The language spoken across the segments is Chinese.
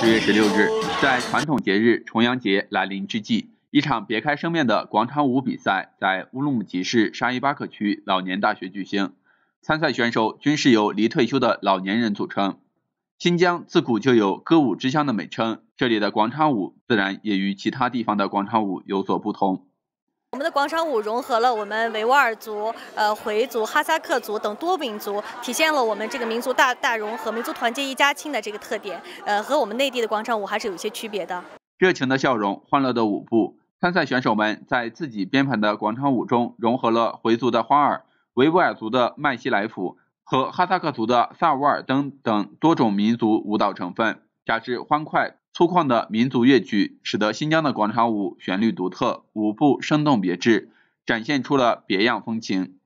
十月十六日，在传统节日重阳节来临之际，一场别开生面的广场舞比赛在乌鲁木齐市沙依巴克区老年大学举行。参赛选手均是由离退休的老年人组成。新疆自古就有歌舞之乡的美称，这里的广场舞自然也与其他地方的广场舞有所不同。我们的广场舞融合了我们维吾尔族、呃回族、哈萨克族等多民族，体现了我们这个民族大大融合、民族团结一家亲的这个特点。呃，和我们内地的广场舞还是有些区别的。热情的笑容，欢乐的舞步，参赛选手们在自己编排的广场舞中融合了回族的花儿、维吾尔族的麦西来甫和哈萨克族的萨吾尔登等多种民族舞蹈成分，加之欢快。粗犷的民族乐曲，使得新疆的广场舞旋律独特，舞步生动别致，展现出了别样风情。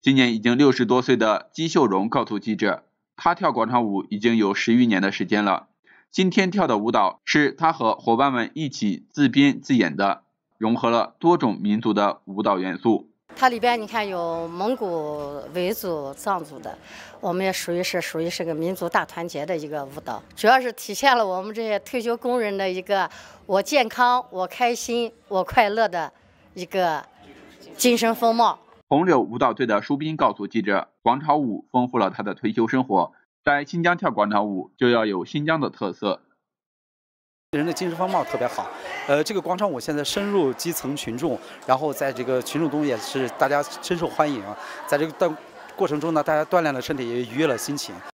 今年已经六十多岁的姬秀荣告诉记者，他跳广场舞已经有十余年的时间了。今天跳的舞蹈是他和伙伴们一起自编自演的，融合了多种民族的舞蹈元素。它里边你看有蒙古、维族、藏族的，我们也属于是属于是个民族大团结的一个舞蹈，主要是体现了我们这些退休工人的一个我健康、我开心、我快乐的一个精神风貌。红柳舞蹈队的舒斌告诉记者，广场舞丰富了他的退休生活，在新疆跳广场舞就要有新疆的特色。人的精神风貌特别好，呃，这个广场舞现在深入基层群众，然后在这个群众中也是大家深受欢迎，在这个锻过程中呢，大家锻炼了身体，也愉悦了心情。